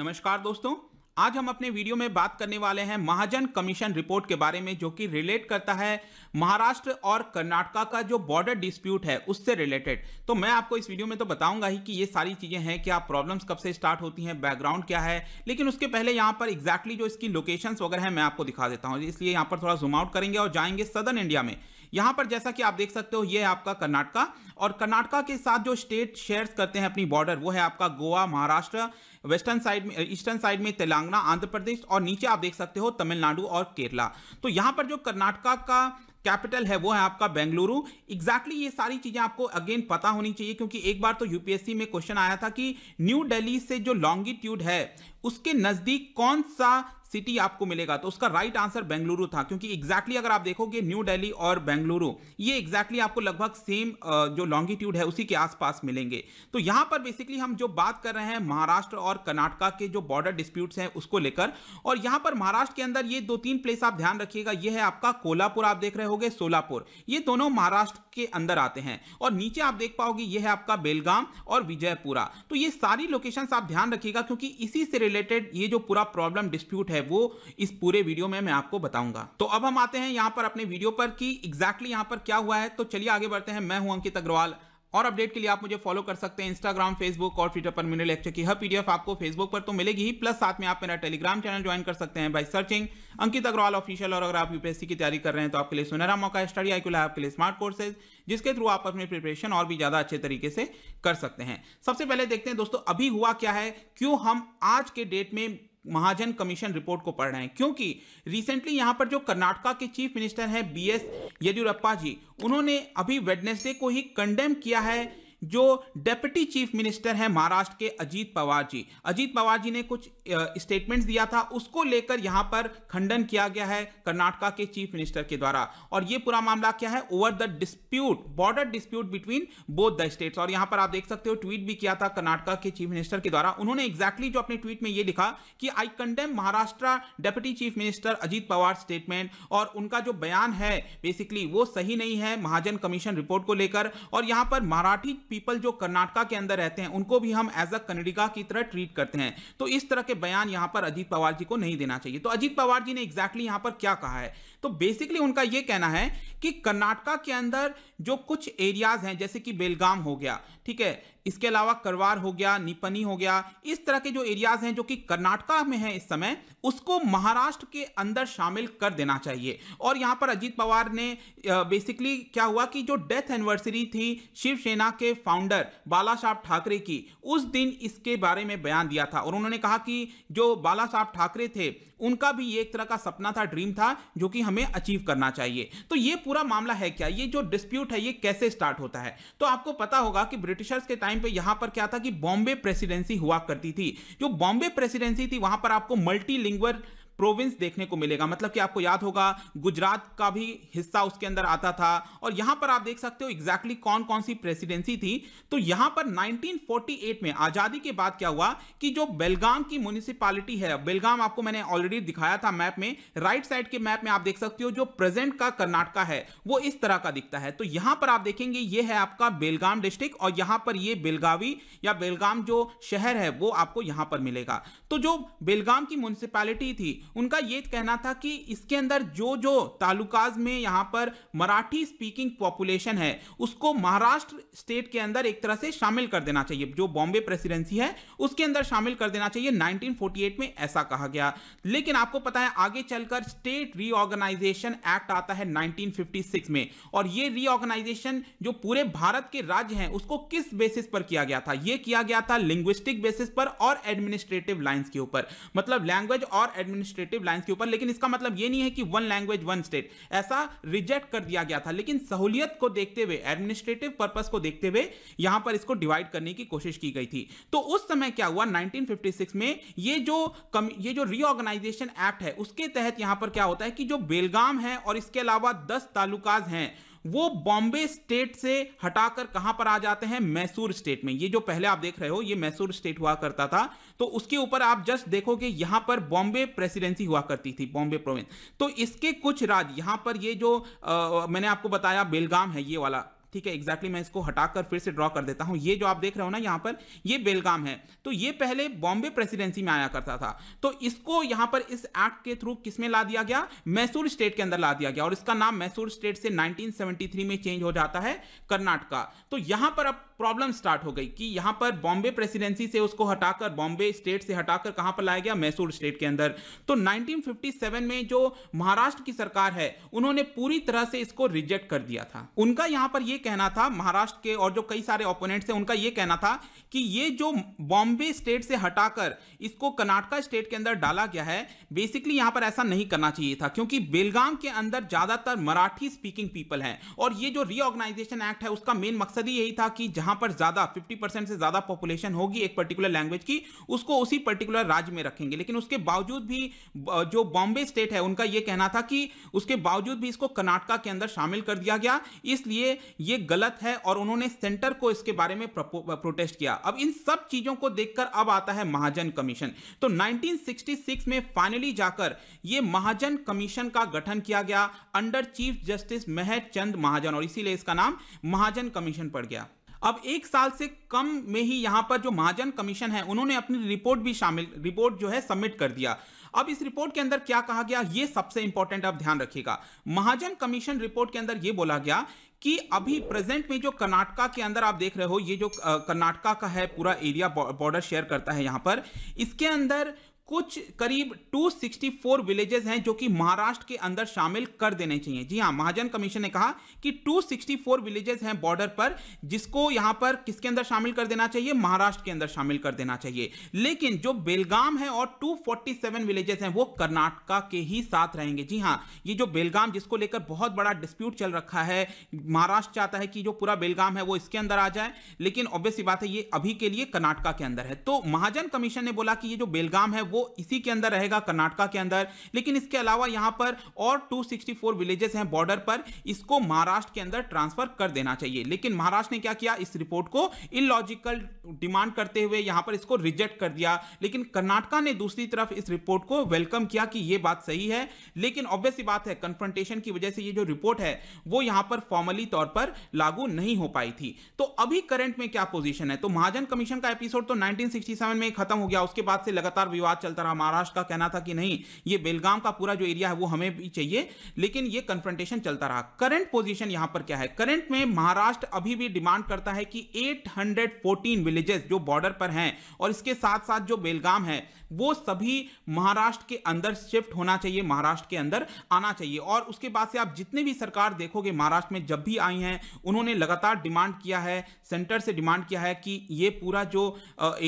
नमस्कार दोस्तों आज हम अपने वीडियो में बात करने वाले हैं महाजन कमीशन रिपोर्ट के बारे में जो कि रिलेट करता है महाराष्ट्र और कर्नाटका का जो बॉर्डर डिस्प्यूट है उससे रिलेटेड तो मैं आपको इस वीडियो में तो बताऊंगा ही कि ये सारी चीज़ें हैं क्या प्रॉब्लम्स कब से स्टार्ट होती हैं बैकग्राउंड क्या है लेकिन उसके पहले यहाँ पर एग्जैक्टली जो इसकी लोकेशंस वगैरह हैं मैं आपको दिखा देता हूँ इसलिए यहाँ पर थोड़ा जूमआउट करेंगे और जाएंगे सदर्न इंडिया में यहां पर जैसा कि आप देख सकते हो ये है आपका कर्नाटका और कर्नाटका के साथ जो स्टेट शेयर्स करते हैं अपनी बॉर्डर वो है आपका गोवा महाराष्ट्र वेस्टर्न साइड में ईस्टर्न साइड में तेलंगाना आंध्र प्रदेश और नीचे आप देख सकते हो तमिलनाडु और केरला तो यहां पर जो कर्नाटका का कैपिटल है वो है आपका बेंगलुरु एग्जैक्टली exactly ये सारी चीजें आपको अगेन पता होनी चाहिए क्योंकि एक बार तो यूपीएससी में क्वेश्चन आया था कि न्यू दिल्ली से जो लॉन्गिट्यूड है उसके नजदीक कौन सा सिटी आपको मिलेगा तो उसका राइट आंसर बेंगलुरु था क्योंकि एग्जैक्टली exactly अगर आप देखोगे न्यू दिल्ली और बेंगलुरु ये एग्जैक्टली exactly आपको लगभग सेम जो लॉन्गिट्यूड है उसी के आसपास मिलेंगे तो यहां पर बेसिकली हम जो बात कर रहे हैं महाराष्ट्र और कर्नाटका के जो बॉर्डर डिस्प्यूट्स हैं उसको लेकर और यहां पर महाराष्ट्र के अंदर ये दो तीन प्लेस आप ध्यान रखिएगा ये है आपका कोल्हापुर आप देख रहे हो सोलापुर ये दोनों महाराष्ट्र के अंदर आते हैं और नीचे आप देख पाओगे ये है आपका बेलगाम और विजयपुरा तो ये सारी लोकेशन आप ध्यान रखिएगा क्योंकि इसी से रिलेटेड ये जो पूरा प्रॉब्लम डिस्प्यूट है वो इस पूरे वीडियो में मैं आपको बताऊंगा तो अब हम आते हैं यहाँ पर अपने वीडियो पर कि एग्जैक्टली यहाँ पर क्या हुआ है तो चलिए आगे बढ़ते हैं मैं हूं अंकित अग्रवाल और अपडेट के लिए आप मुझे फॉलो कर सकते हैं इंस्टाग्राम फेसबुक और ट्विटर पर मेरे लेक्चर की हर पीडीएफ आपको फेसबुक पर तो मिलेगी ही प्लस साथ में आप मेरा टेलीग्राम चैनल ज्वाइन कर सकते हैं by searching Ankit Agarwal official और अगर आप यूपीएससी की तैयारी कर रहे हैं तो आपके लिए सुनहरा मौका है स्टडी आई आपके लिए स्मार्ट कोर्सेज जिसके थ्रू आप अपनी प्रिपरेशन और भी ज्यादा अच्छे तरीके से कर सकते हैं सबसे पहले देखते हैं दोस्तों अभी हुआ क्या है क्यों हम आज के डेट में महाजन कमीशन रिपोर्ट को पढ़ रहे हैं क्योंकि रिसेंटली यहां पर जो कर्नाटका के चीफ मिनिस्टर हैं बी एस येदियुरप्पा जी उन्होंने अभी वेडनेसडे को ही कंडेम किया है जो डेप्यूटी चीफ मिनिस्टर हैं महाराष्ट्र के अजीत पवार जी अजीत पवार जी ने कुछ स्टेटमेंट्स दिया था उसको लेकर यहां पर खंडन किया गया है कर्नाटका के चीफ मिनिस्टर के द्वारा और ये पूरा मामला क्या है over the dispute border dispute between both the states और यहां पर आप देख सकते हो ट्वीट भी किया था कर्नाटका के चीफ मिनिस्टर के द्वारा उन्होंने एग्जैक्टली जो अपने ट्वीट में ये लिखा कि I condemn Maharashtra deputy chief minister Ajit Pawar statement और उनका जो बयान है बेसिकली वो सही नहीं है महाजन कमीशन रिपोर्ट को लेकर और यहां पर मराठी पीपल जो कर्नाटका के अंदर रहते हैं उनको भी हम एज अ कनेडिका की तरह ट्रीट करते हैं तो इस तरह के बयान यहां पर अजीत पवार जी को नहीं देना चाहिए तो अजीत पवार जी ने एग्जैक्टली यहां पर क्या कहा है तो बेसिकली उनका यह कहना है कि कर्नाटका के अंदर जो कुछ एरियाज हैं जैसे कि बेलगाम हो गया ठीक है इसके अलावा करवार हो गया निपनी हो गया इस तरह के जो एरियाज हैं जो कि कर्नाटका में हैं इस समय उसको महाराष्ट्र के अंदर शामिल कर देना चाहिए और यहां पर अजीत पवार ने बेसिकली क्या हुआ कि जो डेथ एनिवर्सरी थी शिवसेना के फाउंडर बाला साहब ठाकरे की उस दिन इसके बारे में बयान दिया था और उन्होंने कहा कि जो बाला साहब ठाकरे थे उनका भी एक तरह का सपना था ड्रीम था जो कि हम हमें अचीव करना चाहिए तो ये पूरा मामला है क्या ये जो डिस्प्यूट है ये कैसे स्टार्ट होता है तो आपको पता होगा कि ब्रिटिशर्स के टाइम पे यहां पर क्या था कि बॉम्बे प्रेसिडेंसी हुआ करती थी जो बॉम्बे प्रेसिडेंसी थी वहां पर आपको मल्टी प्रोविंस देखने को मिलेगा मतलब कि आपको याद होगा गुजरात का भी हिस्सा उसके अंदर आता था और यहां पर आप देख सकते हो एग्जैक्टली कौन कौन सी प्रेसिडेंसी थी तो यहां पर 1948 में आजादी के बाद क्या हुआ कि जो बेलगाम की म्यूनिसिपालिटी है बेलगाम आपको मैंने ऑलरेडी दिखाया था मैप में राइट साइड के मैप में आप देख सकते हो जो प्रेजेंट का कर्नाटका है वो इस तरह का दिखता है तो यहां पर आप देखेंगे ये है आपका बेलगाम डिस्ट्रिक्ट और यहां पर ये बेलगावी या बेलगाम जो शहर है वो आपको यहां पर मिलेगा तो जो बेलगाम की म्यूनिसिपैलिटी थी उनका ये कहना था कि इसके अंदर जो जो तालुकाज में यहाँ पर मराठी स्पीकिंग पॉपुलेशन है उसको महाराष्ट्र स्टेट के अंदर एक तरह से शामिल कर देना चाहिए जो बॉम्बे प्रेसिडेंसी है उसके अंदर शामिल कर देना चाहिए 1948 में ऐसा कहा गया लेकिन आपको पता है आगे चलकर स्टेट रीऑर्गेनाइजेशन एक्ट आता है 1956 में और ये रीऑर्गेनाइजेशन जो पूरे भारत के राज्य हैं उसको किस बेसिस पर किया गया था ये किया गया था लिंग्विस्टिक बेसिस पर और एडमिनिस्ट्रेटिव लाइंस के ऊपर मतलब लैंग्वेज और एडमिनिस्ट्रेटिव एडमिनिस्ट्रेटिव लाइन्स के ऊपर लेकिन इसका मतलब ये नहीं है कि वन लैंग्वेज वन स्टेट ऐसा रिजेक्ट कर दिया गया था लेकिन सहूलियत को देखते हुए एडमिनिस्ट्रेटिव पर्पज को देखते हुए यहां पर इसको डिवाइड करने की कोशिश की गई थी तो उस समय क्या हुआ सिक्स में ये जो कम ये जो रीऑर्गेनाइजेशन एक्ट है उसके तहत यहां पर क्या होता है कि जो बेलगाम है और इसके अलावा दस तालुकाज हैं वो बॉम्बे स्टेट से हटाकर कहां पर आ जाते हैं मैसूर स्टेट में ये जो पहले आप देख रहे हो ये मैसूर स्टेट हुआ करता था तो उसके ऊपर आप जस्ट देखोगे यहां पर बॉम्बे प्रेसिडेंसी हुआ करती थी बॉम्बे प्रोविंस तो इसके कुछ राज्य यहां पर ये जो आ, मैंने आपको बताया बेलगाम है ये वाला ठीक है एग्जैक्टली मैं इसको हटाकर फिर से ड्रॉ कर देता हूं ये जो आप देख रहे हो ना यहां पर ये बेलगाम है तो ये पहले बॉम्बे प्रेसिडेंसी में आया करता था तो इसको यहां पर इस एक्ट के थ्रू किस में ला दिया गया मैसूर स्टेट के अंदर ला दिया गया और इसका नाम मैसूर स्टेट से 1973 में चेंज हो जाता है कर्नाटका तो यहां पर अब प्रॉब्लम स्टार्ट हो गई कि यहां पर बॉम्बे प्रेसिडेंसी से उसको हटाकर बॉम्बे स्टेट से हटाकर कहां पर लाया गया मैसूर स्टेट के अंदर तो 1957 में जो महाराष्ट्र की सरकार है उन्होंने पूरी तरह से इसको रिजेक्ट कर दिया था उनका यहां पर यह कहना था महाराष्ट्र के और जो कई सारे ओपोनेंट्स हैं उनका यह कहना था कि ये जो बॉम्बे स्टेट से हटाकर इसको कर्नाटका स्टेट के अंदर डाला गया है बेसिकली यहां पर ऐसा नहीं करना चाहिए था क्योंकि बेलगाम के अंदर ज़्यादातर मराठी स्पीकिंग पीपल हैं और ये जो रीऑर्गेनाइजेशन एक्ट है उसका मेन मकसद ही यही था कि जहां पर ज़्यादा 50 परसेंट से ज़्यादा पॉपुलेशन होगी एक पर्टिकुलर लैंग्वेज की उसको उसी पर्टिकुलर राज्य में रखेंगे लेकिन उसके बावजूद भी जो बॉम्बे स्टेट है उनका यह कहना था कि उसके बावजूद भी इसको कर्नाटका के अंदर शामिल कर दिया गया इसलिए यह गलत है और उन्होंने सेंटर को इसके बारे में प्रोटेस्ट किया अब इन सब चीज़ों को देखकर अब आता है महाजन कमीशन तो 1966 में फाइनली जाकर यह महाजन कमीशन का गठन किया गया under chief justice Mehr Chand Mahajan और इसीलिए इसका नाम महाजन कमीशन पड़ गया अब एक साल से कम में ही यहां पर जो महाजन कमीशन है उन्होंने अपनी रिपोर्ट भी शामिल रिपोर्ट जो है सबमिट कर दिया अब इस रिपोर्ट के अंदर क्या कहा गया यह सबसे इंपॉर्टेंट आप ध्यान रखिएगा महाजन कमीशन रिपोर्ट के अंदर यह बोला गया कि अभी प्रेजेंट में जो कर्नाटका के अंदर आप देख रहे हो ये जो कर्नाटका का है पूरा एरिया बॉर्डर शेयर करता है यहां पर इसके अंदर कुछ करीब 264 विलेजेस हैं जो कि महाराष्ट्र के अंदर शामिल कर देने चाहिए जी हाँ महाजन कमीशन ने कहा कि 264 विलेजेस हैं बॉर्डर पर जिसको यहां पर किसके अंदर शामिल कर देना चाहिए महाराष्ट्र के अंदर शामिल कर देना चाहिए लेकिन जो बेलगाम है और 247 विलेजेस हैं वो कर्नाटका के ही साथ रहेंगे जी हाँ ये जो बेलगाम जिसको लेकर बहुत बड़ा डिस्प्यूट चल रखा है महाराष्ट्र चाहता है कि जो पूरा बेलगाम है वो इसके अंदर आ जाए लेकिन ऑब्वियसली बात है ये अभी के लिए कर्नाटका के अंदर है तो महाजन कमीशन ने बोला कि ये जो बेलगाम है वो इसी के अंदर रहेगा कर्नाटका के अंदर लेकिन इसके अलावा यहाँ पर और 264 विलेजेस हैं बॉर्डर पर इसको महाराष्ट्र के अंदर ट्रांसफर कर देना चाहिए लेकिन महाराष्ट्र ने क्या किया इस रिपोर्ट को इलॉजिकल डिमांड करते हुए यहाँ पर इसको रिजेक्ट कर दिया लेकिन कर्नाटका ने दूसरी तरफ इस रिपोर्ट को वेलकम किया कि ये बात सही है लेकिन ऑब्वियस बात है कन्फ्रंटेशन की वजह से ये जो रिपोर्ट है वो यहाँ पर फॉर्मली तौर पर लागू नहीं हो पाई थी तो अभी करंट में क्या पोजीशन है तो महाजन कमीशन का एपिसोड तो 1967 में खत्म हो गया उसके बाद से लगातार विवाद चलता रहा महाराष्ट्र का कहना था कि नहीं ये बेलगाम का पूरा जो एरिया है वो हमें भी चाहिए लेकिन ये कन्फ्रंटेशन चलता रहा करंट पोजीशन यहां पर क्या है करंट में महाराष्ट्र अभी भी डिमांड करता है कि 814 विलेजेस जो बॉर्डर पर हैं और इसके साथ साथ जो बेलगाम है वो सभी महाराष्ट्र के अंदर शिफ्ट होना चाहिए महाराष्ट्र के अंदर आना चाहिए और उसके बाद से आप जितने भी सरकार देखोगे महाराष्ट्र में जब भी आई हैं उन्होंने लगातार डिमांड किया है सेंटर से डिमांड किया है कि ये पूरा जो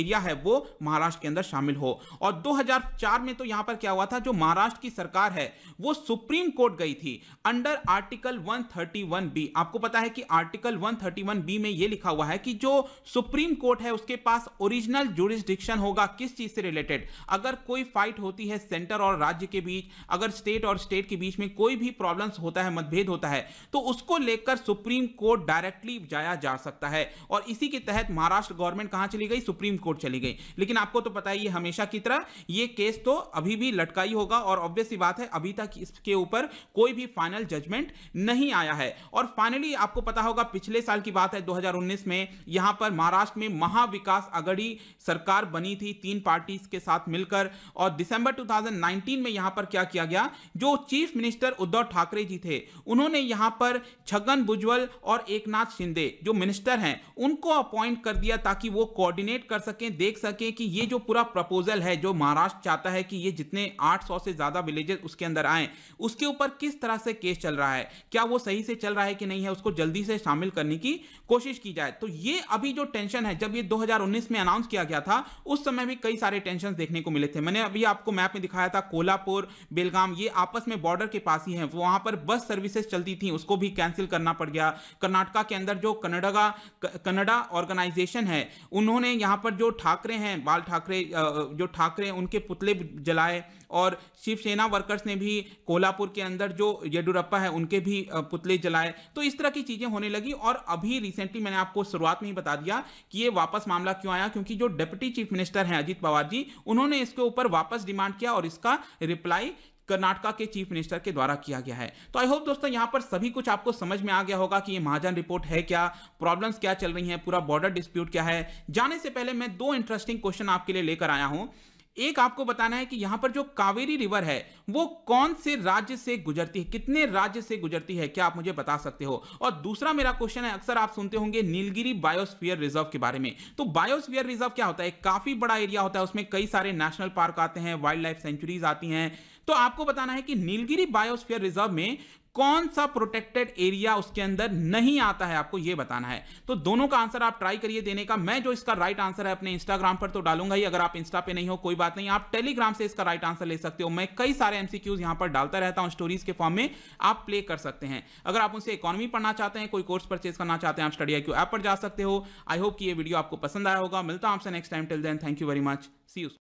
एरिया है वो महाराष्ट्र के अंदर शामिल हो और 2004 में तो यहां पर क्या हुआ था जो महाराष्ट्र की सरकार है वो सुप्रीम कोर्ट गई थी अंडर आर्टिकल 131 बी आपको पता है कि आर्टिकल 131 बी में ये लिखा हुआ है कि जो सुप्रीम कोर्ट है उसके पास ओरिजिनल जुरिस्डिक्शन होगा किस चीज से रिलेटेड अगर कोई फाइट होती है सेंटर और राज्य के बीच अगर स्टेट और स्टेट के बीच में कोई भी प्रॉब्लम होता है मतभेद होता है तो उसको लेकर सुप्रीम कोर्ट डायरेक्टली जाया जा सकता है और इसी के तहत महाराष्ट्र गवर्नमेंट कहां चली गई सुप्रीम कोर्ट चली गई लेकिन आपको तो पता ही हमेशा की तरह ये केस तो अभी भी लटका ही होगा और ऑब्वियस ही बात है अभी तक इसके ऊपर कोई भी फाइनल जजमेंट नहीं आया है और फाइनली आपको पता होगा पिछले साल की बात है 2019 में यहां पर महाराष्ट्र में महाविकास अगड़ी सरकार बनी थी तीन पार्टीज के साथ मिलकर और दिसंबर 2019 में यहां पर क्या किया गया जो चीफ मिनिस्टर उद्धव ठाकरे जी थे उन्होंने यहां पर छगन भुजवल और एकनाथ शिंदे जो मिनिस्टर हैं उनको अपॉइंट कर दिया ताकि वो कोऑर्डिनेट कर सकें देख सकें कि ये जो पूरा प्रपोजल है जो महाराष्ट्र चाहता है कि ये जितने 800 से ज़्यादा विलेजेस उसके अंदर आए उसके ऊपर किस तरह से केस चल रहा है क्या वो सही से चल रहा है कि नहीं है उसको जल्दी से शामिल करने की कोशिश की जाए तो ये अभी जो टेंशन है जब ये 2019 में अनाउंस किया गया था उस समय भी कई सारे टेंशन देखने को मिले थे मैंने अभी आपको मैप में दिखाया था कोल्हापुर बेलगाम ये आपस में बॉर्डर के पास ही है वहां पर बस सर्विसेस चलती थी उसको भी कैंसिल करना पड़ गया कर्नाटका के अंदर जो कनाडा कनाडा ऑर्गेनाइजेशन है उन्होंने यहां पर जो ठाकरे हैं बाल ठाकरे जो ठाकरे उनके पुतले जलाए और शिवसेना वर्कर्स ने भी कोल्हापुर के अंदर जो येडुरप्पा है उनके भी पुतले जलाए तो इस तरह की चीज़ें होने लगी और अभी रिसेंटली मैंने आपको शुरुआत में ही बता दिया कि ये वापस मामला क्यों आया क्योंकि जो डेप्यूटी चीफ मिनिस्टर हैं अजीत पवार जी उन्होंने इसके ऊपर वापस डिमांड किया और इसका रिप्लाई कर्नाटका के चीफ मिनिस्टर के द्वारा किया गया है तो आई होप दोस्तों यहाँ पर सभी कुछ आपको समझ में आ गया होगा कि ये महाजन रिपोर्ट है क्या प्रॉब्लम्स क्या चल रही हैं पूरा बॉर्डर डिस्प्यूट क्या है जाने से पहले मैं दो इंटरेस्टिंग क्वेश्चन आपके लिए लेकर आया हूँ एक आपको बताना है कि यहां पर जो कावेरी रिवर है वो कौन से राज्य से गुजरती है कितने राज्य से गुजरती है क्या आप मुझे बता सकते हो और दूसरा मेरा क्वेश्चन है अक्सर आप सुनते होंगे नीलगिरी बायोस्फीयर रिजर्व के बारे में तो बायोस्फीयर रिजर्व क्या होता है काफी बड़ा एरिया होता है उसमें कई सारे नेशनल पार्क आते हैं वाइल्ड लाइफ सेंचुरीज आती हैं तो आपको बताना है कि नीलगिरी बायोस्फीयर रिजर्व में कौन सा प्रोटेक्टेड एरिया उसके अंदर नहीं आता है आपको यह बताना है तो दोनों का आंसर आप ट्राई करिए देने का मैं जो इसका राइट आंसर है अपने इंस्टाग्राम पर तो डालूंगा ही अगर आप इंस्टा पे नहीं हो कोई बात नहीं आप टेलीग्राम से इसका राइट आंसर ले सकते हो मैं कई सारे एमसीक्यूज यहां पर डालता रहता हूं स्टोरीज के फॉर्म में आप प्ले कर सकते हैं अगर आप उनसे इकोनॉमी पढ़ना चाहते हैं कोई कोर्स परचेज करना चाहते हैं आप स्टडी क्यू ऐप पर जा सकते हो आई होप कि ये वीडियो आपको पसंद आया होगा मिलता हूं आपसे next time till then thank you very much see you